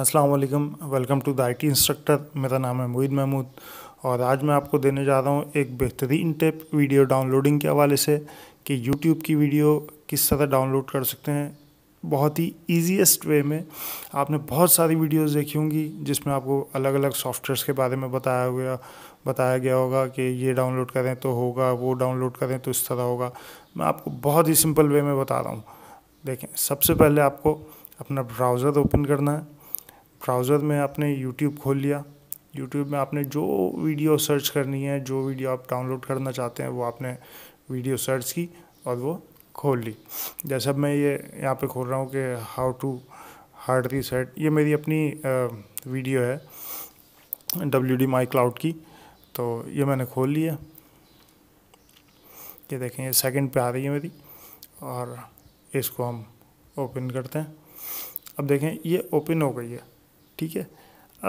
अस्सलाम वालेकुम welcome to the IT instructor मेरा नाम है मोहिद महमूद और आज मैं आपको देने जा रहा हूँ एक बेहतरीन टिप वीडियो डाउनलोडिंग के हवाले से कि यूट्यूब की वीडियो किस तरह डाउनलोड कर सकते हैं बहुत ही ईजीएस्ट वे में आपने बहुत सारी वीडियोज़ देखी होंगी जिसमें आपको अलग अलग सॉफ्टवेयर्स के बारे में बताया गया बताया गया होगा कि ये डाउनलोड करें तो होगा वो डाउनलोड करें तो इस तरह होगा मैं आपको बहुत ही सिंपल वे में बता रहा हूँ देखें सबसे पहले आपको अपना ब्राउज़र ओपन करना है ब्राउज़र में आपने यूट्यूब खोल लिया यूट्यूब में आपने जो वीडियो सर्च करनी है जो वीडियो आप डाउनलोड करना चाहते हैं वो आपने वीडियो सर्च की और वो खोल ली अब मैं ये यहाँ पे खोल रहा हूँ कि हाउ टू हार्ड रीसेट ये मेरी अपनी वीडियो है डब्ल्यू डी माई क्लाउड की तो ये मैंने खोल लिया ये देखें ये सेकेंड पे आ रही है मेरी और इसको हम ओपन करते हैं अब देखें ये ओपन हो गई है ठीक है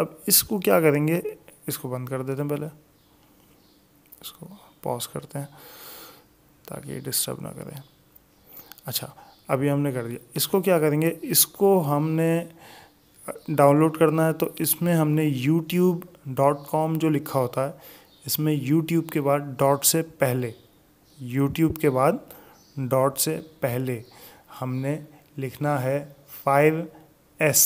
अब इसको क्या करेंगे इसको बंद कर देते हैं पहले इसको पॉज करते हैं ताकि डिस्टर्ब ना करें अच्छा अभी हमने कर दिया इसको क्या करेंगे इसको हमने डाउनलोड करना है तो इसमें हमने यूट्यूब डॉट कॉम जो लिखा होता है इसमें यूट्यूब के बाद डॉट से पहले यूट्यूब के बाद डॉट से पहले हमने लिखना है फाइव एस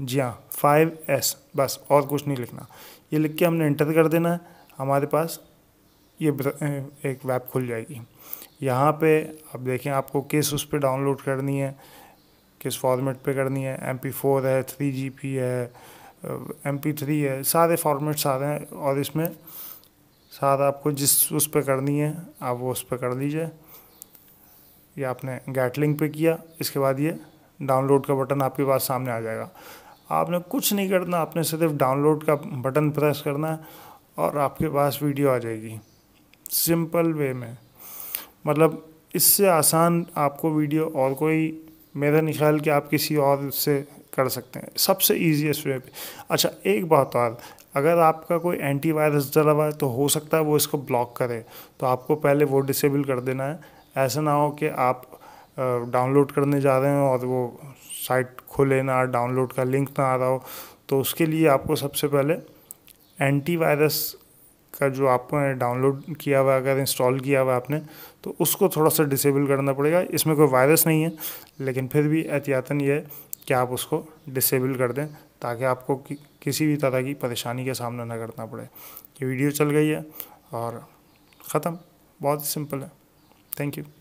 जी हाँ फाइव एस बस और कुछ नहीं लिखना ये लिख के हमने इंटर कर देना है हमारे पास ये एक वेब खुल जाएगी यहाँ पे अब देखें आपको किस उस पर डाउनलोड करनी है किस फॉर्मेट पे करनी है एम पी फोर है थ्री जी पी है एम पी थ्री है सारे फॉर्मेट्स आ रहे हैं और इसमें सारा आपको जिस उस पर करनी है आप वो उस पर कर लीजिए या आपने गैटलिंग पे किया इसके बाद ये डाउनलोड का बटन आपके पास सामने आ जाएगा आपने कुछ नहीं करना आपने सिर्फ डाउनलोड का बटन प्रेस करना है और आपके पास वीडियो आ जाएगी सिंपल वे में मतलब इससे आसान आपको वीडियो और कोई मेरा नहीं ख्याल कि आप किसी और से कर सकते हैं सबसे ईजीएस्ट वे पे अच्छा एक बात और अगर आपका कोई एंटी वायरस डला हुआ है तो हो सकता है वो इसको ब्लॉक करे तो आपको पहले वो डिसेबल कर देना है ऐसा ना हो कि आप डाउनलोड करने जा रहे हैं और वो साइट खोले ना डाउनलोड का लिंक ना आ रहा हो तो उसके लिए आपको सबसे पहले एंटीवायरस का जो आपको डाउनलोड किया हुआ अगर इंस्टॉल किया हुआ आपने तो उसको थोड़ा सा डिसेबल करना पड़ेगा इसमें कोई वायरस नहीं है लेकिन फिर भी एहतियातन ये है कि आप उसको डिसेबल कर दें ताकि आपको कि, किसी भी तरह की परेशानी का सामना ना करना पड़े ये वीडियो चल गई है और ख़त्म बहुत सिंपल है थैंक यू